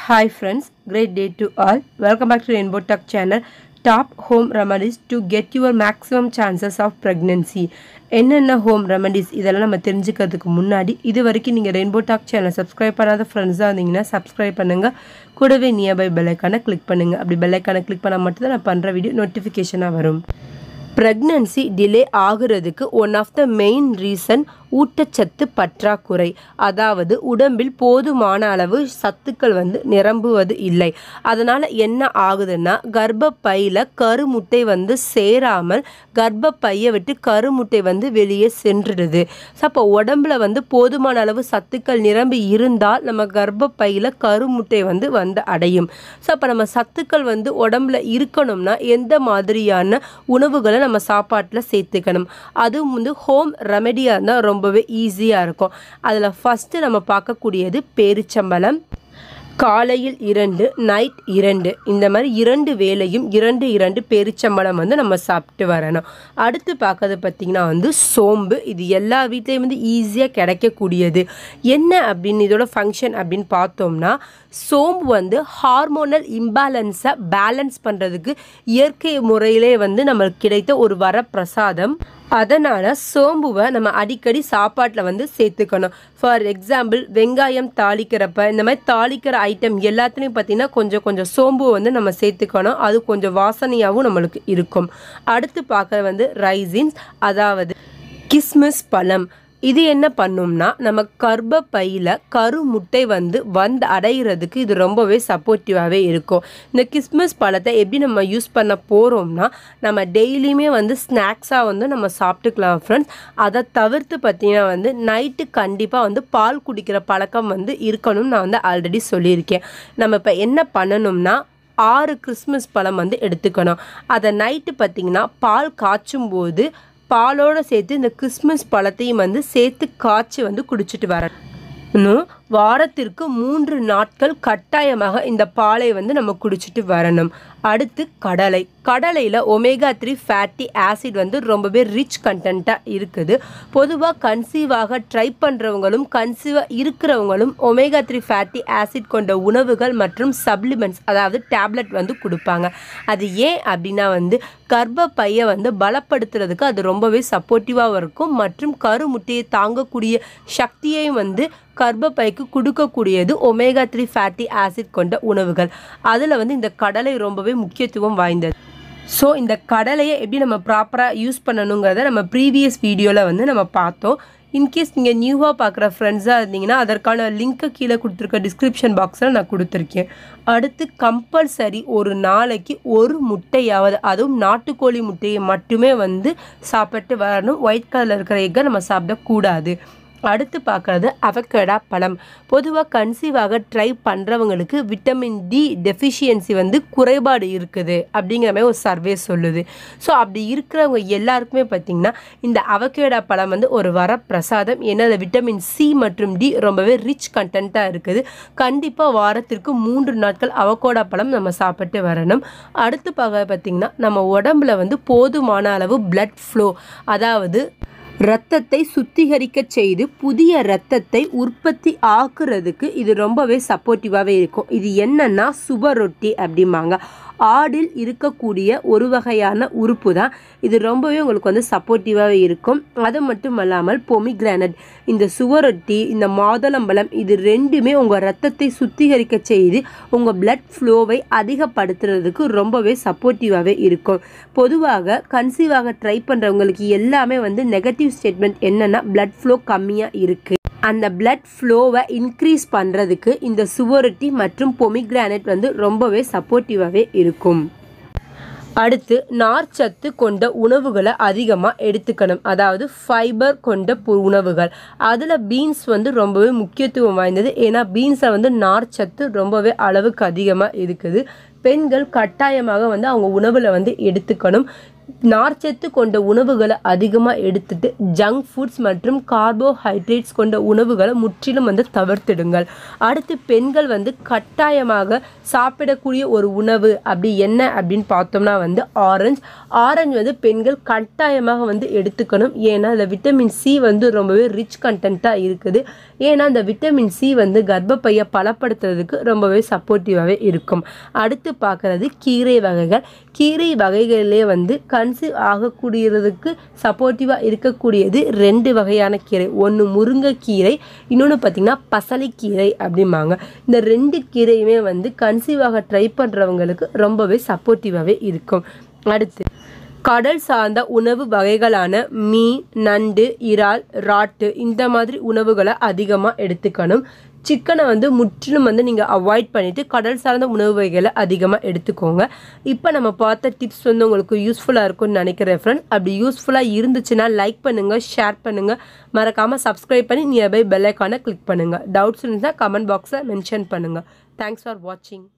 Hi friends, great day to all. Welcome back to Rainbow Tuck channel. Top home remedies to get your maximum chances of pregnancy என்னென்ன home remedies இதெல்லாம் நம்ம தெரிஞ்சுக்கிறதுக்கு முன்னாடி இது வரைக்கும் நீங்கள் ரெயின்போ டாக் சேனல் சப்ஸ்கிரைப் பண்ணாத ஃப்ரெண்ட்ஸாக இருந்தீங்கன்னா சப்ஸ்கிரைப் பண்ணுங்கள் கூடவே நியர்பை பெல்லைக்கான கிளிக் பண்ணுங்கள் அப்படி பெல்லைக்கான கிளிக் பண்ணால் மட்டும்தான் நான் பண்ணுற வீடியோ நோட்டிஃபிகேஷனாக வரும் ப்ரெக்னன்சி டிலே ஆகிறதுக்கு one of the main reason ஊட்டச்சத்து பற்றாக்குறை அதாவது உடம்பில் போதுமான அளவு சத்துக்கள் வந்து நிரம்புவது இல்லை அதனால் என்ன ஆகுதுன்னா கர்ப்பப்பையில் கருமுட்டை வந்து சேராமல் கர்ப்பப்பையை விட்டு கருமுட்டை வந்து வெளியே சென்றுடுது ஸோ அப்போ உடம்புல வந்து போதுமான அளவு சத்துக்கள் நிரம்பி இருந்தால் நம்ம கர்ப்பப்பையில் கருமுட்டை வந்து வந்து அடையும் ஸோ அப்போ நம்ம சத்துக்கள் வந்து உடம்புல இருக்கணும்னா எந்த மாதிரியான உணவுகளை நம்ம சாப்பாட்டில் சேர்த்துக்கணும் அதுவும் வந்து ஹோம் ரெமெடியாக இருந்தால் ரொம்பவே ஈஸியாக இருக்கும் அதில் ஃபஸ்ட்டு நம்ம பார்க்கக்கூடியது பேரிச்சம்பழம் காலையில் இரண்டு நைட் இரண்டு இந்த மாதிரி இரண்டு வேலையும் இரண்டு இரண்டு பெருச்சம்பளம் வந்து நம்ம சாப்பிட்டு வரணும் அடுத்து பார்க்கறது பார்த்திங்கன்னா வந்து சோம்பு இது எல்லா வீட்லேயும் வந்து ஈஸியாக கிடைக்கக்கூடியது என்ன அப்படின்னு இதோட ஃபங்க்ஷன் அப்படின்னு பார்த்தோம்னா சோம்பு வந்து ஹார்மோனல் இம்பேலன்ஸை பேலன்ஸ் பண்ணுறதுக்கு இயற்கை முறையிலே வந்து நம்மளுக்கு கிடைத்த ஒரு வரப்பிரசாதம் அதனால் சோம்புவை நம்ம அடிக்கடி சாப்பாட்டில் வந்து சேர்த்துக்கணும் ஃபார் எக்ஸாம்பிள் வெங்காயம் தாளிக்கிறப்ப இந்த மாதிரி தாளிக்கிற ஐட்டம் எல்லாத்துலேயும் பார்த்திங்கன்னா கொஞ்சம் கொஞ்சம் சோம்புவை வந்து நம்ம சேர்த்துக்கணும் அது கொஞ்சம் வாசனையாகவும் நம்மளுக்கு இருக்கும் அடுத்து பார்க்க வந்து ரைசின்ஸ் அதாவது கிஸ்மிஸ் பழம் இது என்ன பண்ணும்னா நம்ம கர்ப்ப பையில் கரு முட்டை வந்து வந்து அடைகிறதுக்கு இது ரொம்பவே சப்போர்ட்டிவாகவே இருக்கும் இந்த கிறிஸ்மஸ் பழத்தை எப்படி நம்ம யூஸ் பண்ண போகிறோம்னா நம்ம டெய்லியுமே வந்து ஸ்நாக்ஸாக வந்து நம்ம சாப்பிட்டுக்கலாம் ஃப்ரெண்ட்ஸ் அதை தவிர்த்து பார்த்திங்கன்னா வந்து நைட்டு கண்டிப்பாக வந்து பால் குடிக்கிற பழக்கம் வந்து இருக்கணும்னு நான் வந்து ஆல்ரெடி சொல்லியிருக்கேன் நம்ம இப்போ என்ன பண்ணணும்னா ஆறு கிறிஸ்மஸ் பழம் வந்து எடுத்துக்கணும் அதை நைட்டு பார்த்திங்கன்னா பால் காய்ச்சும் போது பாலோடு சேர்த்து இந்த கிறிஸ்மஸ் பழத்தையும் வந்து சேர்த்து காய்ச்சி வந்து குடிச்சிட்டு வரணும் வாரத்திற்கு மூன்று நாட்கள் கட்டாயமாக இந்த பாலை வந்து நம்ம குடிச்சிட்டு வரணும் அடுத்து கடலை கடலையில் ஒமேகா த்ரீ ஃபேட்டி ஆசிட் வந்து ரொம்பவே ரிச் கண்டென்ட்டாக இருக்குது பொதுவாக கன்சீவாக ட்ரை பண்ணுறவங்களும் கன்சீவாக இருக்கிறவங்களும் ஒமேகா த்ரீ ஃபேட்டி ஆசிட் கொண்ட உணவுகள் மற்றும் சப்ளிமெண்ட்ஸ் அதாவது டேப்லெட் வந்து கொடுப்பாங்க அது ஏன் அப்படின்னா வந்து கர்ப்பப்பையை வந்து பலப்படுத்துறதுக்கு அது ரொம்பவே சப்போர்ட்டிவாகவும் இருக்கும் மற்றும் கருமுட்டையை தாங்கக்கூடிய சக்தியையும் வந்து கர்ப்பப்பைக்கு உடலுக்கு கொடுக்கக்கூடியது ஒமேகா த்ரீ ஃபேட்டி ஆசிட் கொண்ட உணவுகள் அதில் வந்து இந்த கடலை ரொம்பவே முக்கியத்துவம் வாய்ந்தது ஸோ இந்த கடலையை எப்படி நம்ம ப்ராப்பராக யூஸ் பண்ணணுங்கிறத நம்ம ப்ரீவியஸ் வீடியோவில் வந்து நம்ம பார்த்தோம் இன்கேஸ் நீங்கள் நியூவாக பார்க்குற ஃப்ரெண்ட்ஸாக இருந்தீங்கன்னா அதற்கான லிங்க்கை கீழே கொடுத்துருக்க டிஸ்கிரிப்ஷன் பாக்ஸில் நான் கொடுத்துருக்கேன் அடுத்து கம்பல்சரி ஒரு நாளைக்கு ஒரு முட்டையாவது அதுவும் நாட்டுக்கோழி முட்டையை மட்டுமே வந்து சாப்பிட்டு வரணும் ஒயிட் கலரில் இருக்கிற எக்கை நம்ம சாப்பிடக்கூடாது அடுத்து பார்க்குறது அவக்கடா பழம் பொதுவாக கன்சீவாக ட்ரை பண்ணுறவங்களுக்கு விட்டமின் டி டெஃபிஷியன்சி வந்து குறைபாடு இருக்குது அப்படிங்கிற மாதிரி ஒரு சர்வே சொல்லுது ஸோ அப்படி இருக்கிறவங்க எல்லாருக்குமே பார்த்திங்கன்னா இந்த அவக்கேடா பழம் வந்து ஒரு வரப்பிரசாதம் ஏன்னா அதில் விட்டமின் சி மற்றும் டி ரொம்பவே ரிச் கண்டென்ட்டாக இருக்குது கண்டிப்பாக வாரத்திற்கு மூன்று நாட்கள் அவக்கோடா பழம் நம்ம சாப்பிட்டு வரணும் அடுத்து பார்க்க பார்த்திங்கன்னா நம்ம உடம்புல வந்து போதுமான அளவு பிளட் ஃப்ளோ அதாவது ரத்தத்தை சுத்திகரிக்க செய்து புதிய ரத்தத்தை உற்பத்தி ஆக்குறதுக்கு இது ரொம்பவே சப்போர்ட்டிவாகவே இருக்கும் இது என்னன்னா சுபரொட்டி அப்படிம்பாங்க ஆடில் இருக்கக்கூடிய ஒரு வகையான உறுப்பு தான் இது ரொம்பவே உங்களுக்கு வந்து சப்போர்ட்டிவாகவே இருக்கும் அது மட்டும் இல்லாமல் பொமிக்ரானட் இந்த சுவரொட்டி இந்த மாதுளம்பழம் இது ரெண்டுமே உங்கள் ரத்தத்தை சுத்திகரிக்க செய்து உங்கள் பிளட் ஃப்ளோவை அதிகப்படுத்துறதுக்கு ரொம்பவே சப்போர்ட்டிவாகவே இருக்கும் பொதுவாக கன்சீவாக ட்ரை பண்ணுறவங்களுக்கு எல்லாமே வந்து நெகட்டிவ் பாசிட்டிவ் ஸ்டேட்மெண்ட் என்னன்னா பிளட் ஃப்ளோ கம்மியாக இருக்குது அந்த பிளட் ஃப்ளோவை இன்க்ரீஸ் பண்ணுறதுக்கு இந்த சுவரட்டி மற்றும் பொமிக்ரானட் வந்து ரொம்பவே சப்போர்ட்டிவாகவே இருக்கும் அடுத்து நார் சத்து கொண்ட உணவுகளை அதிகமாக எடுத்துக்கணும் அதாவது ஃபைபர் கொண்ட உணவுகள் அதில் பீன்ஸ் வந்து ரொம்பவே முக்கியத்துவம் வாய்ந்தது ஏன்னா பீன்ஸில் வந்து நார் சத்து ரொம்பவே அளவுக்கு அதிகமாக இருக்குது பெண்கள் கட்டாயமாக வந்து அவங்க உணவில் வந்து எடுத்துக்கணும் நார்ச்சத்து கொண்ட உணவுகளை அதிகமாக எடுத்துட்டு ஜங்க் ஃபுட்ஸ் மற்றும் கார்போஹைட்ரேட்ஸ் கொண்ட உணவுகளை முற்றிலும் வந்து தவிர்த்திடுங்கள் அடுத்து பெண்கள் வந்து கட்டாயமாக சாப்பிடக்கூடிய ஒரு உணவு அப்படி என்ன அப்படின்னு பார்த்தோம்னா வந்து ஆரஞ்சு ஆரஞ்சு வந்து பெண்கள் கட்டாயமாக வந்து எடுத்துக்கணும் ஏன்னா அந்த விட்டமின் சி வந்து ரொம்பவே ரிச் கண்டென்ட்டாக இருக்குது ஏன்னா அந்த விட்டமின் சி வந்து கர்ப்பப்பையை பலப்படுத்துறதுக்கு ரொம்பவே சப்போர்ட்டிவாகவே இருக்கும் அடுத்து பார்க்குறது கீரை வகைகள் கீரை வகைகளிலே வந்து க கன்சீவ் ஆகக்கூடியதுக்கு சப்போர்ட்டிவாக இருக்கக்கூடியது ரெண்டு வகையான கீரை ஒன்று முருங்கைக்கீரை இன்னொன்று பார்த்திங்கன்னா பசலைக்கீரை அப்படிம்பாங்க இந்த ரெண்டு கீரையுமே வந்து கன்சீவ் ஆக ட்ரை பண்ணுறவங்களுக்கு ரொம்பவே சப்போர்ட்டிவாகவே இருக்கும் அடுத்து கடல் சார்ந்த உணவு வகைகளான மீன் நண்டு இறால் ராட்டு இந்த மாதிரி உணவுகளை அதிகமாக எடுத்துக்கணும் சிக்கனை வந்து முற்றிலும் வந்து நீங்கள் அவாய்ட் பண்ணிவிட்டு கடல் சார்ந்த உணவு வகைகளை அதிகமாக எடுத்துக்கோங்க இப்போ நம்ம பார்த்த டிப்ஸ் வந்து உங்களுக்கு யூஸ்ஃபுல்லாக இருக்கும்னு நினைக்கிறேன் ஃப்ரெண்ட் அப்படி யூஸ்ஃபுல்லாக இருந்துச்சுன்னா லைக் பண்ணுங்கள் ஷேர் பண்ணுங்கள் மறக்காமல் சப்ஸ்கிரைப் பண்ணி நியர்பை பெல்லைக்கானை கிளிக் பண்ணுங்கள் டவுட்ஸ் இருந்துச்சுன்னா கமெண்ட் பாக்ஸை மென்ஷன் பண்ணுங்கள் தேங்க்ஸ் ஃபார் வாட்சிங்